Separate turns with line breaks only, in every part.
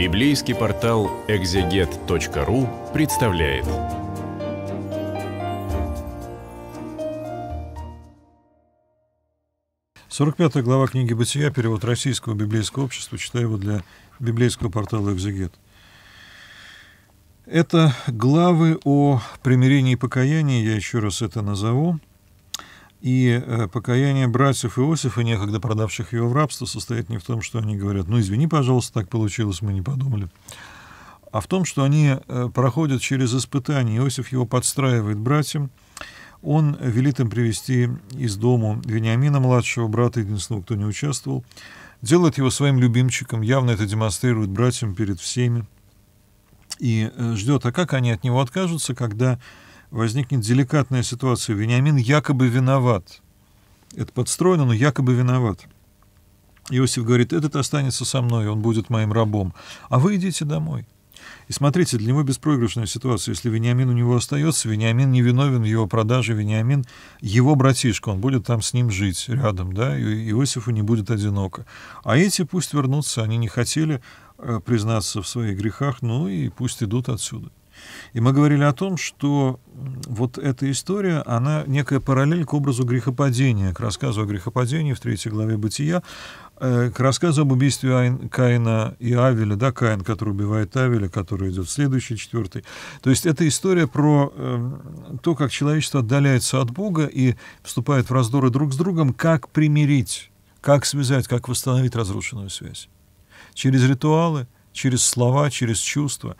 Библейский портал экзегет.ру представляет. Сорок пятая глава книги «Бытия», перевод Российского библейского общества, читаю его для библейского портала «Экзегет». Это главы о примирении и покаянии, я еще раз это назову, и э, покаяние братьев Иосифа, некогда продавших его в рабство, состоит не в том, что они говорят, ну извини, пожалуйста, так получилось, мы не подумали, а в том, что они э, проходят через испытание. Иосиф его подстраивает братьям, он велит им привести из дому Вениамина, младшего брата, единственного, кто не участвовал, делает его своим любимчиком, явно это демонстрирует братьям перед всеми, и э, ждет, а как они от него откажутся, когда возникнет деликатная ситуация. Вениамин якобы виноват. Это подстроено, но якобы виноват. Иосиф говорит, этот останется со мной, он будет моим рабом. А вы идите домой. И смотрите, для него беспроигрышная ситуация. Если Вениамин у него остается, Вениамин не виновен в его продаже, Вениамин его братишка, он будет там с ним жить рядом, да, и Иосифу не будет одиноко. А эти пусть вернутся, они не хотели э, признаться в своих грехах, ну и пусть идут отсюда. И мы говорили о том, что вот эта история, она некая параллель к образу грехопадения, к рассказу о грехопадении в третьей главе «Бытия», э, к рассказу об убийстве Айн, Каина и Авеля, да, Каин, который убивает Авеля, который идет следующий, четвертый. То есть это история про э, то, как человечество отдаляется от Бога и вступает в раздоры друг с другом, как примирить, как связать, как восстановить разрушенную связь. Через ритуалы, через слова, через чувства.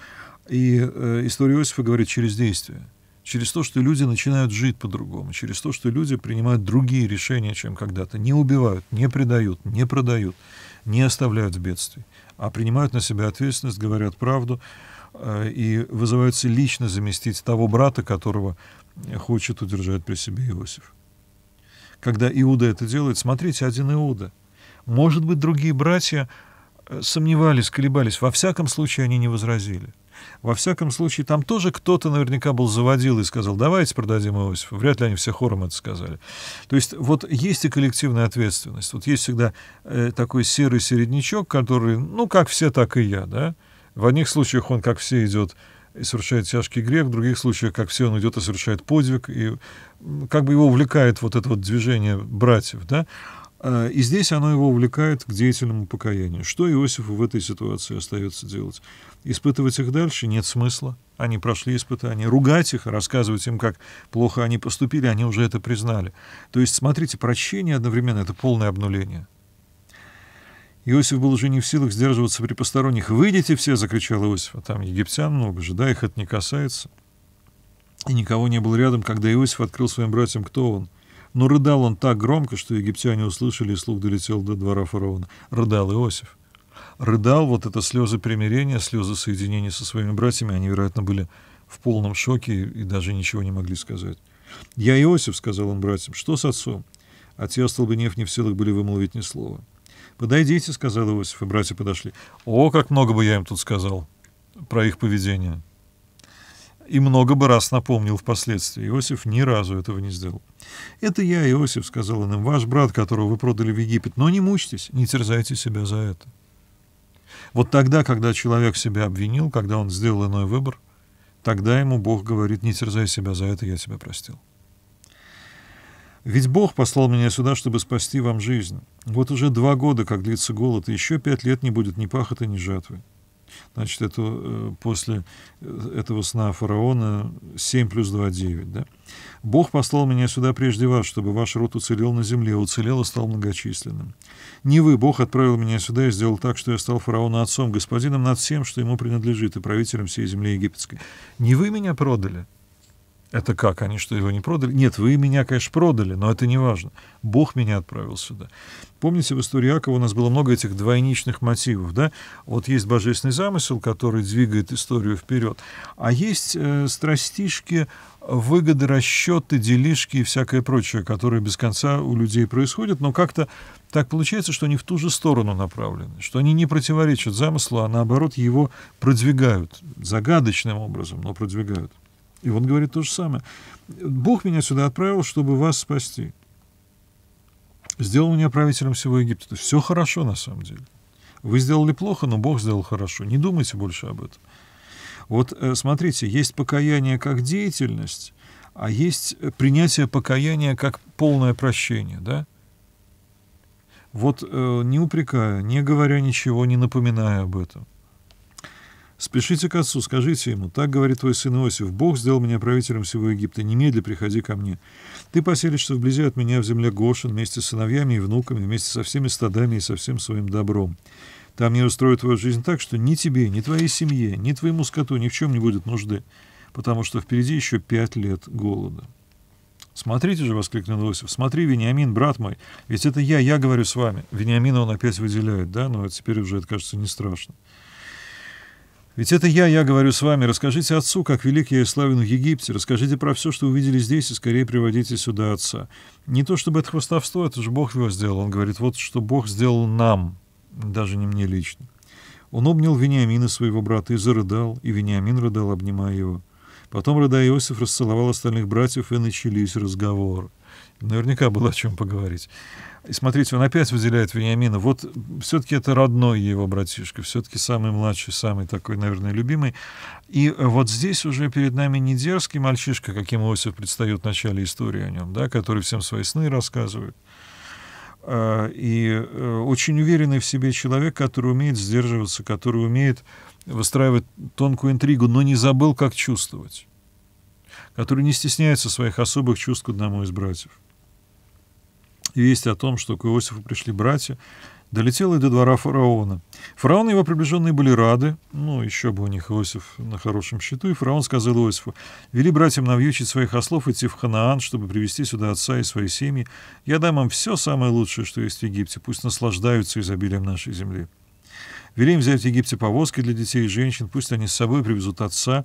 И э, история Иосифа говорит через действие, через то, что люди начинают жить по-другому, через то, что люди принимают другие решения, чем когда-то. Не убивают, не предают, не продают, не оставляют в бедствии, а принимают на себя ответственность, говорят правду э, и вызываются лично заместить того брата, которого э, хочет удержать при себе Иосиф. Когда Иуда это делает, смотрите, один Иуда. Может быть, другие братья э, сомневались, колебались. Во всяком случае, они не возразили. Во всяком случае, там тоже кто-то наверняка был заводил и сказал, давайте продадим Иосифа. Вряд ли они все хором это сказали. То есть вот есть и коллективная ответственность. Вот есть всегда э, такой серый середнячок, который, ну, как все, так и я, да. В одних случаях он, как все, идет и совершает тяжкий грех, в других случаях, как все, он идет и совершает подвиг, и как бы его увлекает вот это вот движение братьев, да. А, и здесь оно его увлекает к деятельному покаянию. Что Иосифу в этой ситуации остается делать? Испытывать их дальше нет смысла. Они прошли испытания. Ругать их, рассказывать им, как плохо они поступили, они уже это признали. То есть, смотрите, прощение одновременно — это полное обнуление. Иосиф был уже не в силах сдерживаться при посторонних. «Выйдите все!» — закричал Иосиф. А там египтян много же, да, их это не касается. И никого не было рядом, когда Иосиф открыл своим братьям, кто он — но рыдал он так громко, что египтяне услышали, и слух долетел до двора фараона. Рыдал Иосиф. Рыдал вот это слезы примирения, слезы соединения со своими братьями. Они, вероятно, были в полном шоке и даже ничего не могли сказать. «Я Иосиф», — сказал он братьям, — «что с отцом?» Отец Столбенев не в силах были вымолвить ни слова. «Подойдите», — сказал Иосиф, и братья подошли. «О, как много бы я им тут сказал про их поведение!» и много бы раз напомнил впоследствии. Иосиф ни разу этого не сделал. «Это я, Иосиф», — сказал он им, — «ваш брат, которого вы продали в Египет, но не мучьтесь, не терзайте себя за это». Вот тогда, когда человек себя обвинил, когда он сделал иной выбор, тогда ему Бог говорит, не терзай себя за это, я тебя простил. Ведь Бог послал меня сюда, чтобы спасти вам жизнь. Вот уже два года, как длится голод, и еще пять лет не будет ни пахоты, ни жатвы. Значит, это э, после э, этого сна фараона 7 плюс 2, 9. Да? «Бог послал меня сюда прежде вас, чтобы ваш род уцелел на земле, уцелел и стал многочисленным. Не вы, Бог отправил меня сюда и сделал так, что я стал фараона отцом, господином над всем, что ему принадлежит, и правителем всей земли египетской. Не вы меня продали, это как? Они что, его не продали? Нет, вы меня, конечно, продали, но это не важно. Бог меня отправил сюда. Помните, в истории Иакова у нас было много этих двойничных мотивов, да? Вот есть божественный замысел, который двигает историю вперед, а есть э, страстишки, выгоды, расчеты, делишки и всякое прочее, которые без конца у людей происходят, но как-то так получается, что они в ту же сторону направлены, что они не противоречат замыслу, а наоборот его продвигают загадочным образом, но продвигают. И он говорит то же самое. Бог меня сюда отправил, чтобы вас спасти. Сделал меня правителем всего Египта. То есть все хорошо на самом деле. Вы сделали плохо, но Бог сделал хорошо. Не думайте больше об этом. Вот э, смотрите, есть покаяние как деятельность, а есть э, принятие покаяния как полное прощение, да? Вот э, не упрекая, не говоря ничего, не напоминая об этом – «Спешите к отцу, скажите ему, так говорит твой сын Иосиф, Бог сделал меня правителем всего Египта, немедля приходи ко мне. Ты поселишься вблизи от меня в земле Гошин вместе с сыновьями и внуками, вместе со всеми стадами и со всем своим добром. Там я устрою твою жизнь так, что ни тебе, ни твоей семье, ни твоему скоту ни в чем не будет нужды, потому что впереди еще пять лет голода». «Смотрите же!» — воскликнул Иосиф. «Смотри, Вениамин, брат мой! Ведь это я, я говорю с вами!» Вениамина он опять выделяет, да? Но теперь уже это кажется не страшно. Ведь это я, я говорю с вами. Расскажите отцу, как велик я и славен в Египте. Расскажите про все, что увидели здесь, и скорее приводите сюда отца. Не то чтобы это хвостовство, это же Бог его сделал. Он говорит, вот что Бог сделал нам, даже не мне лично. Он обнял Вениамина, своего брата, и зарыдал, и Вениамин рыдал, обнимая его. Потом, рыдая, Иосиф расцеловал остальных братьев, и начались разговоры. Наверняка было о чем поговорить. И смотрите, он опять выделяет Вениамина. Вот все-таки это родной его братишка, все-таки самый младший, самый такой, наверное, любимый. И вот здесь уже перед нами не дерзкий мальчишка, каким Иосиф предстает в начале истории о нем, да, который всем свои сны рассказывает. А, и э, очень уверенный в себе человек, который умеет сдерживаться, который умеет выстраивать тонкую интригу, но не забыл, как чувствовать который не стесняется своих особых чувств к одному из братьев. И весть о том, что к Иосифу пришли братья, долетела и до двора фараона. Фараон и его приближенные были рады, ну, еще бы у них Иосиф на хорошем счету, и фараон сказал Иосифу, «Вели братьям навьючить своих ослов идти в Ханаан, чтобы привести сюда отца и свои семьи. Я дам им все самое лучшее, что есть в Египте, пусть наслаждаются изобилием нашей земли». Велим взять в Египте повозки для детей и женщин, пусть они с собой привезут отца,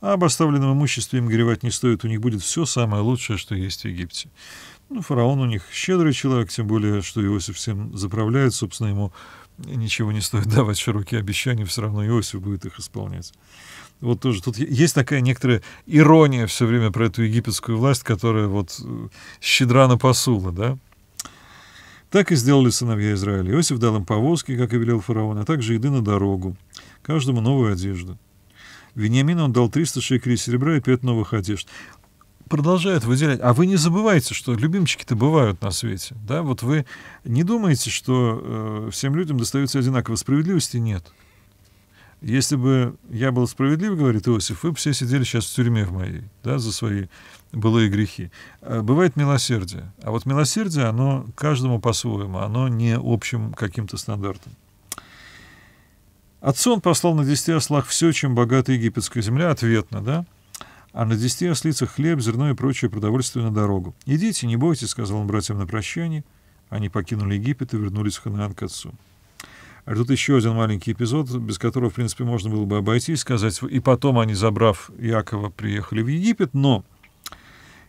а об оставленном имуществе им горевать не стоит, у них будет все самое лучшее, что есть в Египте. Ну, фараон у них щедрый человек, тем более, что Иосиф всем заправляет, собственно, ему ничего не стоит давать широкие обещания, все равно Иосиф будет их исполнять. Вот тоже тут есть такая некоторая ирония все время про эту египетскую власть, которая вот э, щедра на посулы, да? Так и сделали сыновья Израиля. Иосиф дал им повозки, как и велел фараон, а также еды на дорогу, каждому новую одежду. Вениамину он дал 300 шекелей серебра и 5 новых одежд. Продолжают выделять. А вы не забывайте, что любимчики-то бывают на свете. Да? Вот вы не думаете, что э, всем людям достается одинаково. Справедливости нет. Если бы я был справедлив, говорит Иосиф, вы бы все сидели сейчас в тюрьме в моей, да, за свои былые грехи. Э, бывает милосердие. А вот милосердие, оно каждому по-своему, оно не общим каким-то стандартом. Отцу он послал на десяти ослах все, чем богата египетская земля, ответно, да? А на десяти ослицах хлеб, зерно и прочее продовольствие на дорогу. «Идите, не бойтесь», — сказал он братьям на прощание. Они покинули Египет и вернулись в Ханаан к отцу. А тут еще один маленький эпизод, без которого, в принципе, можно было бы обойтись, сказать, и потом они, забрав Якова, приехали в Египет, но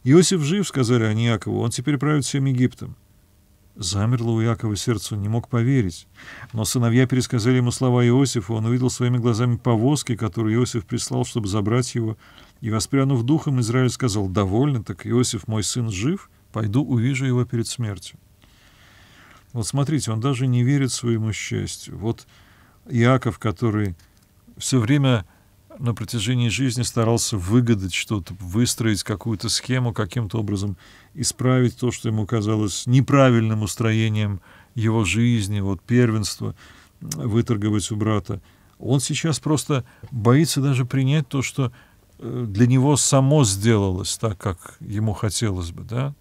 Иосиф жив, сказали они Якову, он теперь правит всем Египтом. Замерло у Якова сердце, он не мог поверить. Но сыновья пересказали ему слова Иосифа, он увидел своими глазами повозки, которые Иосиф прислал, чтобы забрать его. И, воспрянув духом, Израиль сказал, «Довольно, так Иосиф, мой сын, жив, пойду увижу его перед смертью». Вот смотрите, он даже не верит своему счастью. Вот Иаков, который все время на протяжении жизни старался выгадать что-то, выстроить какую-то схему, каким-то образом исправить то, что ему казалось неправильным устроением его жизни, вот первенство выторговать у брата. Он сейчас просто боится даже принять то, что э, для него само сделалось так, как ему хотелось бы, да?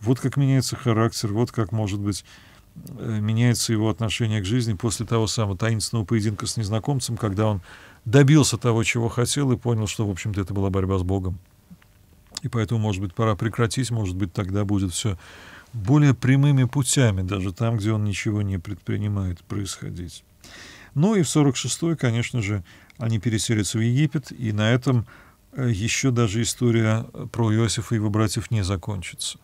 Вот как меняется характер, вот как, может быть, э, меняется его отношение к жизни после того самого таинственного поединка с незнакомцем, когда он добился того, чего хотел, и понял, что, в общем-то, это была борьба с Богом. И поэтому, может быть, пора прекратить, может быть, тогда будет все более прямыми путями, даже там, где он ничего не предпринимает, происходить. Ну и в 46-й, конечно же, они переселятся в Египет, и на этом э, еще даже история про Иосифа и его братьев не закончится.